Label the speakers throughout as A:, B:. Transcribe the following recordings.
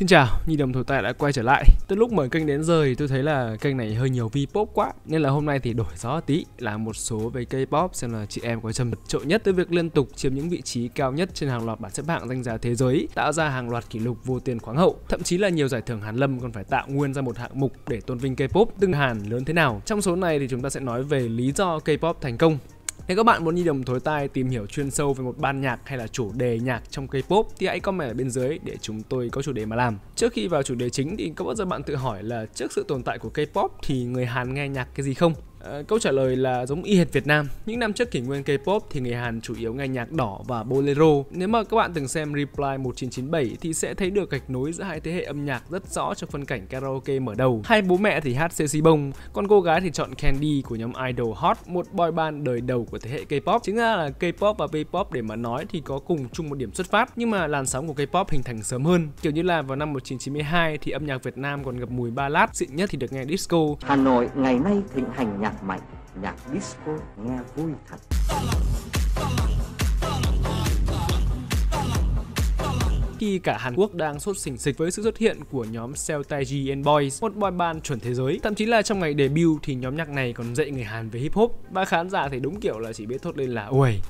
A: Xin chào, Nhi Đồng Thổi Tài đã quay trở lại Từ lúc mở kênh đến giờ thì tôi thấy là kênh này hơi nhiều V-pop quá Nên là hôm nay thì đổi gió tí là một số về K-pop xem là chị em có châm trộ nhất tới việc liên tục chiếm những vị trí cao nhất trên hàng loạt bản xếp hạng danh giá thế giới Tạo ra hàng loạt kỷ lục vô tiền khoáng hậu Thậm chí là nhiều giải thưởng Hàn Lâm còn phải tạo nguyên ra một hạng mục để tôn vinh K-pop từng Hàn lớn thế nào Trong số này thì chúng ta sẽ nói về lý do K-pop thành công nếu các bạn muốn nhi đồng thối tai tìm hiểu chuyên sâu về một ban nhạc hay là chủ đề nhạc trong K-pop thì hãy comment ở bên dưới để chúng tôi có chủ đề mà làm. Trước khi vào chủ đề chính thì có bao giờ bạn tự hỏi là trước sự tồn tại của K-pop thì người Hàn nghe nhạc cái gì không? Ờ, câu trả lời là giống y hệt Việt Nam. Những năm trước kỷ nguyên K-pop thì người Hàn chủ yếu nghe nhạc đỏ và bolero. Nếu mà các bạn từng xem Reply 1997 thì sẽ thấy được gạch nối giữa hai thế hệ âm nhạc rất rõ trong phân cảnh karaoke mở đầu. Hai bố mẹ thì hát C+C Bông, còn cô gái thì chọn Candy của nhóm Idol Hot, một boy band đời đầu của thế hệ K-pop. Chính ra là K-pop và V-pop để mà nói thì có cùng chung một điểm xuất phát, nhưng mà làn sóng của K-pop hình thành sớm hơn. Kiểu như là vào năm 1992 thì âm nhạc Việt Nam còn ngập mùi ballad, xịn nhất thì được nghe disco. Hà Nội ngày nay thịnh hành nhạc nhạc mạnh, nhạc disco nghe vui thật. khi cả Hàn Quốc đang sốt sình sịch với sự xuất hiện của nhóm Seoltaiji and Boys, một boy band chuẩn thế giới. Thậm chí là trong ngày debut thì nhóm nhạc này còn dạy người Hàn về hip hop và khán giả thì đúng kiểu là chỉ biết thốt lên là ui.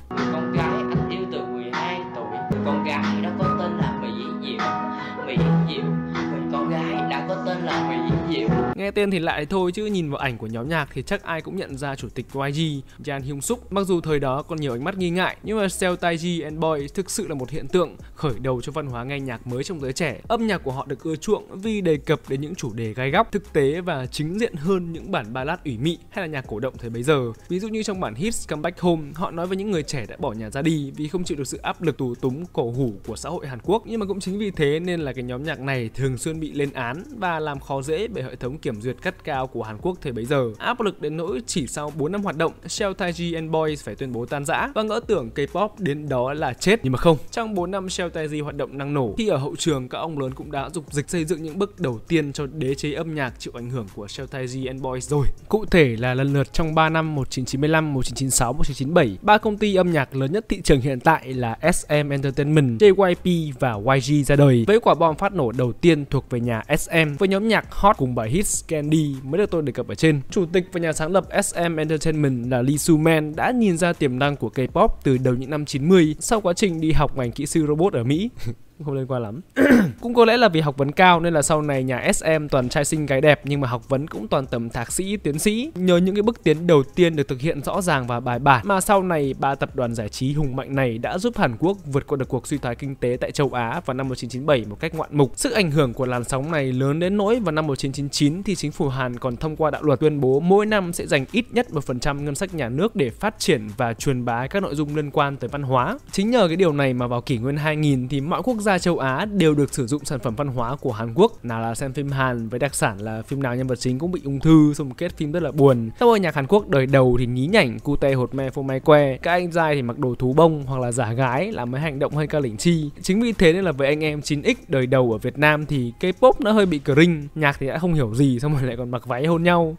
A: Nghe tên thì lại thôi chứ nhìn vào ảnh của nhóm nhạc thì chắc ai cũng nhận ra chủ tịch YG, Jan Hyung Suk. Mặc dù thời đó còn nhiều ánh mắt nghi ngại, nhưng mà Seo Taiji and Boy thực sự là một hiện tượng khởi đầu cho văn hóa nghe nhạc mới trong giới trẻ. Âm nhạc của họ được ưa chuộng vì đề cập đến những chủ đề gai góc, thực tế và chính diện hơn những bản ballad ủy mị hay là nhạc cổ động thời bấy giờ. Ví dụ như trong bản Hits Come Back Home, họ nói với những người trẻ đã bỏ nhà ra đi vì không chịu được sự áp lực tù túng cổ hủ của xã hội Hàn Quốc. Nhưng mà cũng chính vì thế nên là cái nhóm nhạc này thường xuyên bị lên án và làm khó dễ bởi hệ thống kiểm kiểm duyệt cắt cao của Hàn Quốc thời bấy giờ. Áp lực đến nỗi chỉ sau 4 năm hoạt động, Shell Taiji and Boys phải tuyên bố tan rã và ngỡ tưởng K-pop đến đó là chết. Nhưng mà không, trong 4 năm Shell Taiji hoạt động năng nổ, khi ở hậu trường các ông lớn cũng đã dục dịch xây dựng những bước đầu tiên cho đế chế âm nhạc chịu ảnh hưởng của Shell Taiji and Boys rồi. Cụ thể là lần lượt trong 3 năm 1995, 1996, 1997, ba công ty âm nhạc lớn nhất thị trường hiện tại là SM Entertainment, JYP và YG ra đời với quả bom phát nổ đầu tiên thuộc về nhà SM với nhóm nhạc Hot cùng bài hit Scandi mới được tôi đề cập ở trên. Chủ tịch và nhà sáng lập SM Entertainment là Lee soo man đã nhìn ra tiềm năng của K-pop từ đầu những năm 90 sau quá trình đi học ngành kỹ sư robot ở Mỹ. không liên quan lắm cũng có lẽ là vì học vấn cao nên là sau này nhà SM toàn trai sinh gái đẹp nhưng mà học vấn cũng toàn tầm thạc sĩ tiến sĩ nhờ những cái bước tiến đầu tiên được thực hiện rõ ràng và bài bản mà sau này ba tập đoàn giải trí hùng mạnh này đã giúp Hàn Quốc vượt qua được cuộc suy thoái kinh tế tại châu Á vào năm 1997 một cách ngoạn mục sức ảnh hưởng của làn sóng này lớn đến nỗi vào năm 1999 thì chính phủ Hàn còn thông qua đạo luật tuyên bố mỗi năm sẽ dành ít nhất một phần trăm ngân sách nhà nước để phát triển và truyền bá các nội dung liên quan tới văn hóa chính nhờ cái điều này mà vào kỷ nguyên 2000 thì mọi quốc gia gia châu Á đều được sử dụng sản phẩm văn hóa của Hàn Quốc nào là xem phim Hàn với đặc sản là phim nào nhân vật chính cũng bị ung thư xong kết phim rất là buồn các hồi nhạc Hàn Quốc đời đầu thì nhí nhảnh cute hột me phô mai que các anh trai thì mặc đồ thú bông hoặc là giả gái làm mấy hành động hơi ca lĩnh chi chính vì thế nên là với anh em 9x đời đầu ở Việt Nam thì K-pop nó hơi bị cringe nhạc thì đã không hiểu gì xong rồi lại còn mặc váy hôn nhau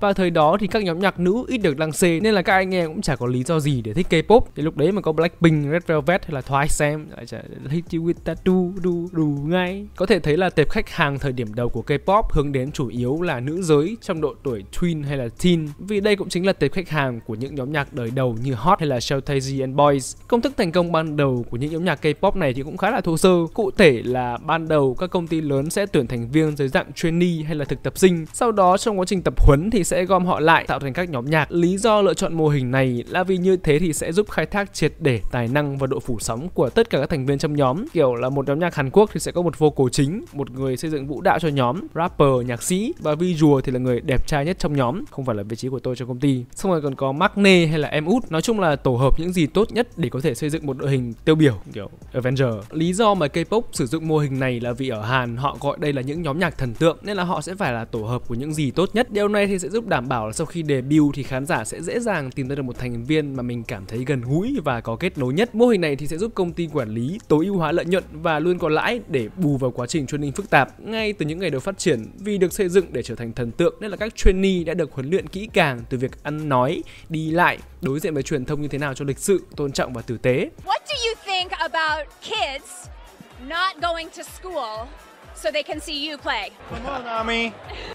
A: và thời đó thì các nhóm nhạc nữ ít được lăng xê nên là các anh em cũng chả có lý do gì để thích K-pop thì lúc đấy mà có Blackpink, Red Velvet hay là Twice xem lại chả hit you with that do do do ngay có thể thấy là tệp khách hàng thời điểm đầu của K-pop hướng đến chủ yếu là nữ giới trong độ tuổi tween hay là teen vì đây cũng chính là tệp khách hàng của những nhóm nhạc đời đầu như Hot hay là Sheltazy and Boys công thức thành công ban đầu của những nhóm nhạc K-pop này thì cũng khá là thô sơ cụ thể là ban đầu các công ty lớn sẽ tuyển thành viên dưới dạng trainee hay là thực tập sinh sau đó trong quá trình tập huấn thì sẽ gom họ lại tạo thành các nhóm nhạc. Lý do lựa chọn mô hình này là vì như thế thì sẽ giúp khai thác triệt để tài năng và độ phủ sóng của tất cả các thành viên trong nhóm. Kiểu là một nhóm nhạc Hàn Quốc thì sẽ có một vocal chính, một người xây dựng vũ đạo cho nhóm, rapper, nhạc sĩ và visual thì là người đẹp trai nhất trong nhóm, không phải là vị trí của tôi trong công ty. Xong rồi còn có Magne hay là em út, nói chung là tổ hợp những gì tốt nhất để có thể xây dựng một đội hình tiêu biểu kiểu Avenger. Lý do mà K-pop sử dụng mô hình này là vì ở Hàn họ gọi đây là những nhóm nhạc thần tượng nên là họ sẽ phải là tổ hợp của những gì tốt nhất. Điều này thì sẽ giúp giúp đảm bảo là sau khi debut thì khán giả sẽ dễ dàng tìm ra được một thành viên mà mình cảm thấy gần gũi và có kết nối nhất. Mô hình này thì sẽ giúp công ty quản lý tối ưu hóa lợi nhuận và luôn có lãi để bù vào quá trình training phức tạp ngay từ những ngày đầu phát triển vì được xây dựng để trở thành thần tượng nên là các trainee đã được huấn luyện kỹ càng từ việc ăn nói, đi lại, đối diện với truyền thông như thế nào cho lịch sự, tôn trọng và tử tế. What do you think about kids not going to school so they can see you play.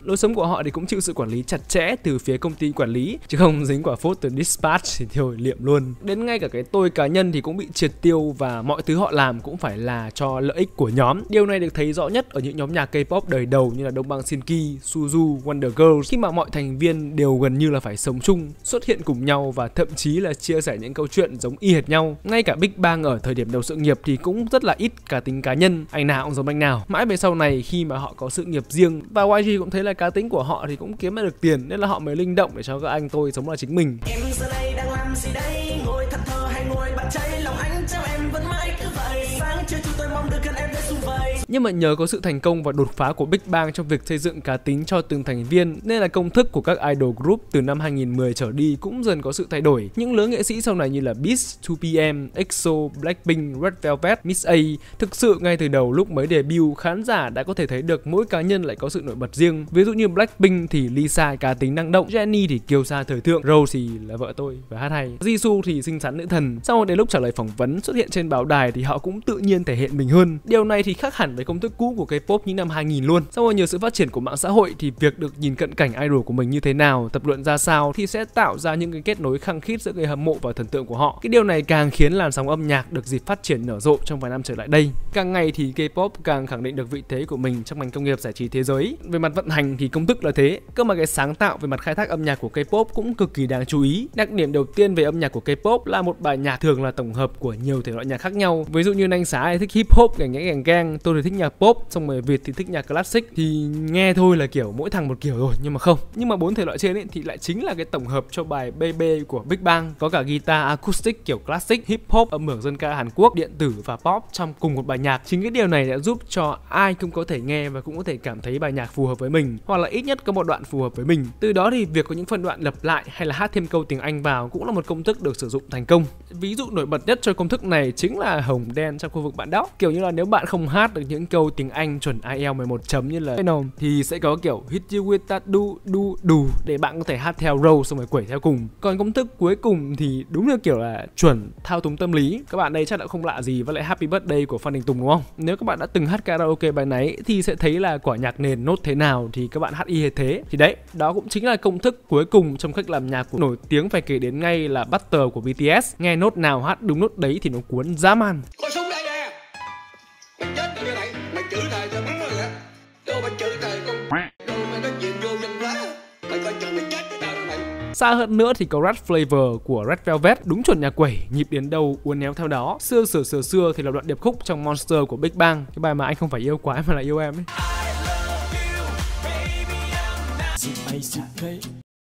A: Lối sống của họ thì cũng chịu sự quản lý chặt chẽ từ phía công ty quản lý, chứ không dính quả phốt từ dispatch thì thôi liệm luôn. Đến ngay cả cái tôi cá nhân thì cũng bị triệt tiêu và mọi thứ họ làm cũng phải là cho lợi ích của nhóm. Điều này được thấy rõ nhất ở những nhóm nhạc K-pop đời đầu như là Đông Bang Shinki, Suzu, Wonder Girls khi mà mọi thành viên đều gần như là phải sống chung, xuất hiện cùng nhau và thậm chí là chia sẻ những câu chuyện giống y hệt nhau. Ngay cả Big Bang ở thời điểm đầu sự nghiệp thì cũng rất là ít cá tính cá nhân, anh nào cũng giống anh nào. Mãi về sau sau này khi mà họ có sự nghiệp riêng và YG cũng thấy là cá tính của họ thì cũng kiếm được tiền nên là họ mới linh động để cho các anh tôi sống là chính mình em giờ đây đang làm gì đây ngồi thật thờ hay ngồi bạn cháy lòng anh trao em vẫn mãi cứ vậy sáng chưa nhưng mà nhờ có sự thành công và đột phá của Big Bang trong việc xây dựng cá tính cho từng thành viên nên là công thức của các idol group từ năm 2010 trở đi cũng dần có sự thay đổi. Những lứa nghệ sĩ sau này như là Beast, 2PM, EXO, Blackpink, Red Velvet, Miss A thực sự ngay từ đầu lúc mới debut khán giả đã có thể thấy được mỗi cá nhân lại có sự nổi bật riêng. Ví dụ như Blackpink thì Lisa cá tính năng động, Jennie thì kiêu sa thời thượng, Rose thì là vợ tôi và hát hay, Jisoo thì xinh xắn nữ thần. Sau đến lúc trả lời phỏng vấn xuất hiện trên báo đài thì họ cũng tự nhiên thể hiện mình mình hơn. Điều này thì khác hẳn với công thức cũ của K-pop những năm 2000 luôn. Sau nhờ sự phát triển của mạng xã hội thì việc được nhìn cận cảnh idol của mình như thế nào, tập luận ra sao thì sẽ tạo ra những cái kết nối khăng khít giữa người hâm mộ và thần tượng của họ. Cái điều này càng khiến làn sóng âm nhạc được dịp phát triển nở rộ trong vài năm trở lại đây. Càng ngày thì K-pop càng khẳng định được vị thế của mình trong ngành công nghiệp giải trí thế giới. Về mặt vận hành thì công thức là thế, cơ mà cái sáng tạo về mặt khai thác âm nhạc của K-pop cũng cực kỳ đáng chú ý. Đặc điểm đầu tiên về âm nhạc của K-pop là một bài nhạc thường là tổng hợp của nhiều thể loại nhạc khác nhau. Ví dụ như anh Xá ai thích hip pop càng nhẽ càng gang tôi thì thích nhạc pop xong rồi việt thì thích nhạc classic thì nghe thôi là kiểu mỗi thằng một kiểu rồi nhưng mà không nhưng mà bốn thể loại trên ấy thì lại chính là cái tổng hợp cho bài baby của big bang có cả guitar acoustic kiểu classic hip hop âm hưởng dân ca hàn quốc điện tử và pop trong cùng một bài nhạc chính cái điều này đã giúp cho ai cũng có thể nghe và cũng có thể cảm thấy bài nhạc phù hợp với mình hoặc là ít nhất có một đoạn phù hợp với mình từ đó thì việc có những phần đoạn lặp lại hay là hát thêm câu tiếng anh vào cũng là một công thức được sử dụng thành công ví dụ nổi bật nhất cho công thức này chính là hồng đen trong khu vực bạn đó kiểu như là nếu bạn không hát được những câu tiếng Anh chuẩn e IELTS 11 chấm như là nào thì sẽ có kiểu hit you with that do do do để bạn có thể hát theo row xong rồi quẩy theo cùng. Còn công thức cuối cùng thì đúng là kiểu là chuẩn thao túng tâm lý. Các bạn đây chắc đã không lạ gì với lại Happy Birthday của Phan Đình Tùng đúng không? Nếu các bạn đã từng hát karaoke bài này thì sẽ thấy là quả nhạc nền nốt thế nào thì các bạn hát y thế. Thì đấy, đó cũng chính là công thức cuối cùng trong cách làm nhạc của nổi tiếng phải kể đến ngay là Butter của BTS. Nghe nốt nào hát đúng nốt đấy thì nó cuốn dã man. Có mày chết như vậy mày chữ đời tao bắn rồi hả đâu mày chữ đời con đâu mày nói chuyện vô danh quá mày coi chừng mày chết Xa hơn nữa thì có Red Flavor của Red Velvet Đúng chuẩn nhà quẩy, nhịp đến đâu uốn éo theo đó Xưa sửa sửa xưa thì là đoạn điệp khúc trong Monster của Big Bang Cái bài mà anh không phải yêu quá mà là yêu em ấy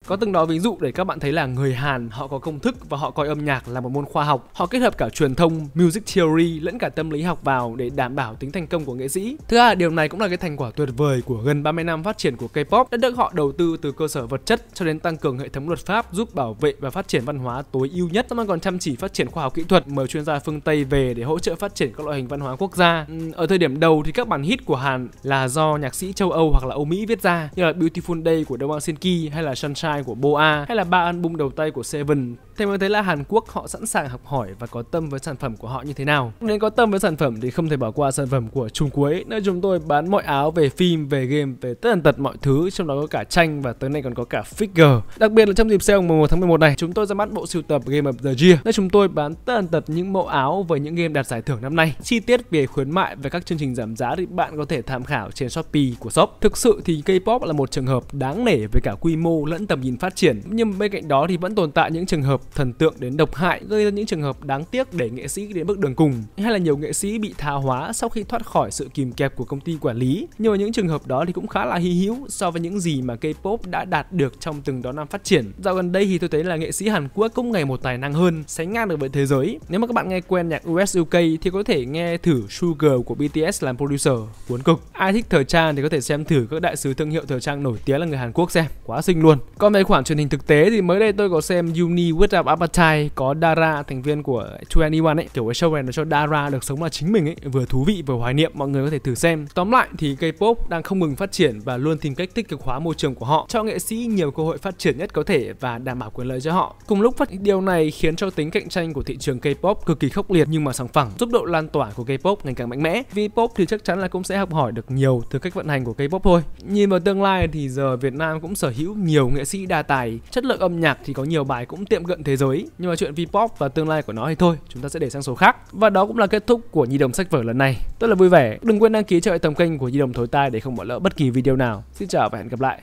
A: có từng đó ví dụ để các bạn thấy là người Hàn họ có công thức và họ coi âm nhạc là một môn khoa học. Họ kết hợp cả truyền thông, music theory lẫn cả tâm lý học vào để đảm bảo tính thành công của nghệ sĩ. Thứ hai, điều này cũng là cái thành quả tuyệt vời của gần 30 năm phát triển của K-pop. Đất nước họ đầu tư từ cơ sở vật chất cho đến tăng cường hệ thống luật pháp giúp bảo vệ và phát triển văn hóa tối ưu nhất. Mà còn chăm chỉ phát triển khoa học kỹ thuật, mời chuyên gia phương Tây về để hỗ trợ phát triển các loại hình văn hóa quốc gia. Ừ, ở thời điểm đầu thì các bản hit của Hàn là do nhạc sĩ châu Âu hoặc là Âu Mỹ viết ra như là Beautiful Day của Đông Shinki hay là Sunshine 2 của BoA hay là ba album đầu tay của Seven. Thế mới thấy là Hàn Quốc họ sẵn sàng học hỏi và có tâm với sản phẩm của họ như thế nào. nếu có tâm với sản phẩm thì không thể bỏ qua sản phẩm của Trung Quế nơi chúng tôi bán mọi áo về phim, về game, về tất tần tật mọi thứ trong đó có cả tranh và tới nay còn có cả figure. Đặc biệt là trong dịp sale mùng 1 tháng 11 này, chúng tôi ra mắt bộ sưu tập Game of the Year nơi chúng tôi bán tất tần tật những mẫu áo với những game đạt giải thưởng năm nay. Chi tiết về khuyến mại và các chương trình giảm giá thì bạn có thể tham khảo trên Shopee của shop. Thực sự thì K-pop là một trường hợp đáng nể về cả quy mô lẫn tầm nhìn phát triển nhưng bên cạnh đó thì vẫn tồn tại những trường hợp thần tượng đến độc hại gây ra những trường hợp đáng tiếc để nghệ sĩ đến bước đường cùng hay là nhiều nghệ sĩ bị tha hóa sau khi thoát khỏi sự kìm kẹp của công ty quản lý nhưng mà những trường hợp đó thì cũng khá là hy hữu so với những gì mà K-pop đã đạt được trong từng đó năm phát triển dạo gần đây thì tôi thấy là nghệ sĩ Hàn Quốc cũng ngày một tài năng hơn sánh ngang được với thế giới nếu mà các bạn nghe quen nhạc US UK thì có thể nghe thử Sugar của BTS làm producer cuốn cực ai thích thời trang thì có thể xem thử các đại sứ thương hiệu thời trang nổi tiếng là người Hàn Quốc xem quá xinh luôn còn tài khoản truyền hình thực tế thì mới đây tôi có xem Uni Without Appetite có Dara thành viên của 2 ne ấy kiểu cái show này nó cho Dara được sống là chính mình ấy vừa thú vị vừa hoài niệm mọi người có thể thử xem tóm lại thì K-pop đang không ngừng phát triển và luôn tìm cách tích cực hóa môi trường của họ cho nghệ sĩ nhiều cơ hội phát triển nhất có thể và đảm bảo quyền lợi cho họ cùng lúc phát điều này khiến cho tính cạnh tranh của thị trường K-pop cực kỳ khốc liệt nhưng mà sòng phẳng giúp độ lan tỏa của K-pop ngày càng mạnh mẽ V-pop thì chắc chắn là cũng sẽ học hỏi được nhiều từ cách vận hành của K-pop thôi nhìn vào tương lai thì giờ Việt Nam cũng sở hữu nhiều nghệ sĩ đa tài, chất lượng âm nhạc thì có nhiều bài cũng tiệm cận thế giới. Nhưng mà chuyện Vpop và tương lai của nó thì thôi, chúng ta sẽ để sang số khác. Và đó cũng là kết thúc của Nhi đồng sách vở lần này. Tôi là vui vẻ. Đừng quên đăng ký cho hệ thống kênh của Nhi đồng thối tai để không bỏ lỡ bất kỳ video nào. Xin chào và hẹn gặp lại.